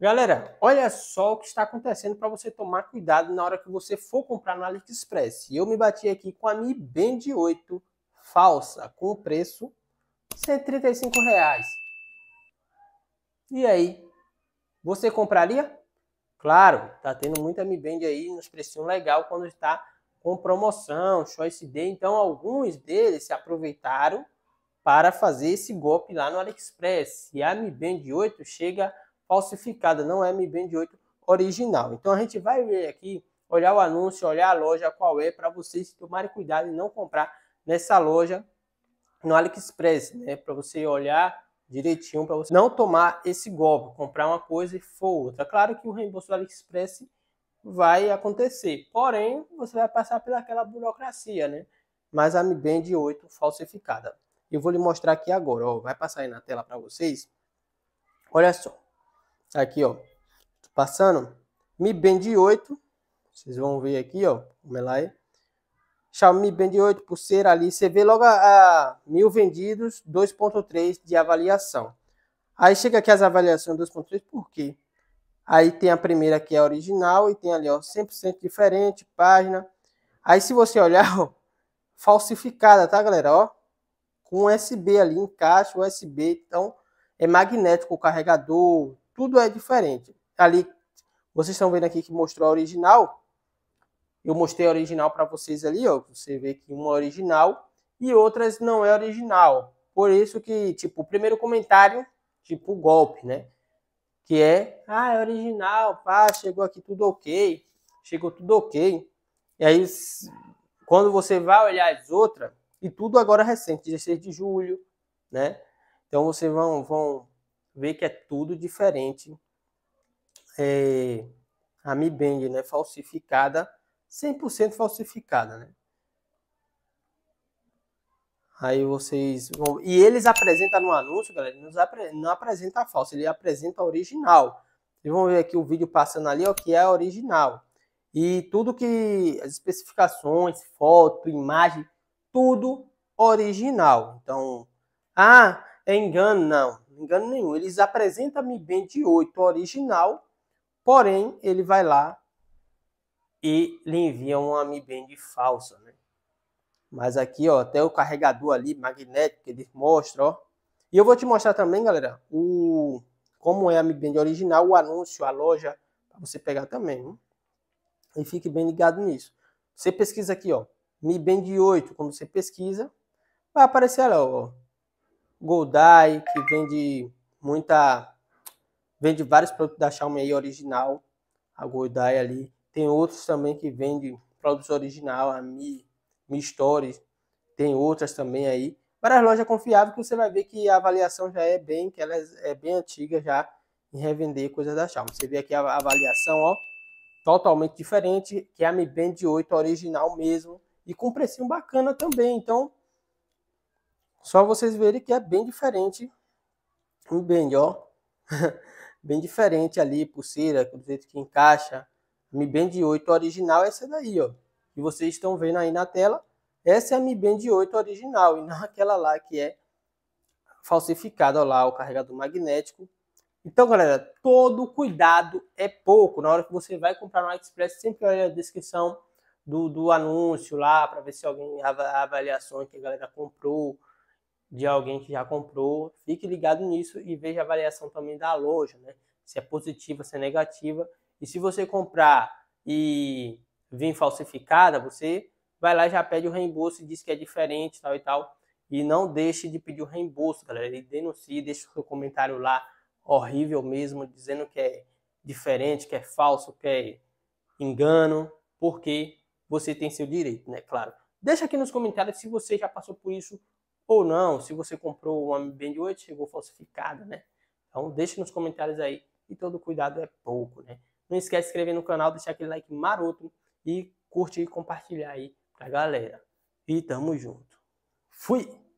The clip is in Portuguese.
Galera, olha só o que está acontecendo para você tomar cuidado na hora que você for comprar no AliExpress. Eu me bati aqui com a Mi Band 8 falsa, com o preço R$ 135. Reais. E aí, você compraria? Claro, tá tendo muita Mi Band aí nos preços legal quando está com promoção, Choice D. Então, alguns deles se aproveitaram para fazer esse golpe lá no AliExpress. E a Mi Band 8 chega falsificada, não é Mi Band 8 original. Então a gente vai ver aqui, olhar o anúncio, olhar a loja, qual é, para vocês tomarem cuidado e não comprar nessa loja no AliExpress, né? Para você olhar direitinho, para você não tomar esse golpe, comprar uma coisa e for outra. Claro que o reembolso do AliExpress vai acontecer, porém você vai passar pelaquela burocracia, né? Mas a Mi Band 8 falsificada. Eu vou lhe mostrar aqui agora, ó, vai passar aí na tela para vocês. Olha só, Aqui, ó. Tá passando. Mi Band 8. Vocês vão ver aqui, ó. Como ela é. Xiaomi Band 8 pulseira ali. Você vê logo a, a mil vendidos, 2.3 de avaliação. Aí chega aqui as avaliações 2.3, por quê? Aí tem a primeira que é original e tem ali, ó, 100% diferente, página. Aí se você olhar, ó, falsificada, tá, galera? Ó, com USB ali, encaixa USB, então é magnético o carregador, tudo é diferente. Ali, vocês estão vendo aqui que mostrou a original. Eu mostrei a original para vocês ali, ó. Você vê que uma é original e outras não é original. Por isso que, tipo, o primeiro comentário, tipo, golpe, né? Que é, ah, é original, pá, chegou aqui tudo ok. Chegou tudo ok. E aí, quando você vai olhar as outras, e tudo agora recente, 16 de julho, né? Então vocês vão, vão vê que é tudo diferente. É, a Mi Band, né, falsificada, 100% falsificada, né? Aí vocês vão... E eles apresentam no anúncio, galera, não, não apresenta a falsa, ele apresenta a original. Vocês vão ver aqui o vídeo passando ali, ó, que é a original. E tudo que... As especificações, foto, imagem, tudo original. Então, ah, é engano, não engano nenhum. Eles apresentam Mi Band 8 original, porém ele vai lá e lhe envia uma Mi Band falsa, né? Mas aqui, ó, até o carregador ali magnético que eles mostram, ó. E eu vou te mostrar também, galera, o como é a Mi Band original, o anúncio, a loja, para você pegar também. Hein? E fique bem ligado nisso. Você pesquisa aqui, ó, Mi Band 8, quando você pesquisa, vai aparecer lá, ó, Goldai, que vende muita. Vende vários produtos da Xiaomi aí original. A Goldai ali. Tem outros também que vende produtos original, a Mi, Mi Stories. Tem outras também aí. Várias lojas confiáveis que você vai ver que a avaliação já é bem, que ela é bem antiga já em revender coisas da Xiaomi. Você vê aqui a avaliação, ó, totalmente diferente, que é a Mi Band 8 original mesmo e com um precinho bacana também. Então, só vocês verem que é bem diferente o bend, ó. bem diferente ali, pulseira, do jeito que encaixa. Mi Band 8 original é essa daí, ó. Que vocês estão vendo aí na tela. Essa é a Mi Band 8 original e não aquela lá que é falsificada, ó lá, o carregador magnético. Então, galera, todo cuidado é pouco. Na hora que você vai comprar no AliExpress, sempre olha a descrição do, do anúncio lá para ver se alguém avaliações que a galera comprou, de alguém que já comprou, fique ligado nisso e veja a variação também da loja, né? Se é positiva, se é negativa. E se você comprar e vir falsificada, você vai lá e já pede o reembolso e diz que é diferente, tal e tal. E não deixe de pedir o reembolso, galera. E denuncie, deixe o seu comentário lá, horrível mesmo, dizendo que é diferente, que é falso, que é engano, porque você tem seu direito, né? Claro. Deixa aqui nos comentários se você já passou por isso ou não, se você comprou uma Mi Band 8, chegou falsificada, né? Então deixe nos comentários aí. E todo cuidado é pouco, né? Não esquece de se inscrever no canal, deixar aquele like maroto e curte e compartilhar aí pra galera. E tamo junto. Fui!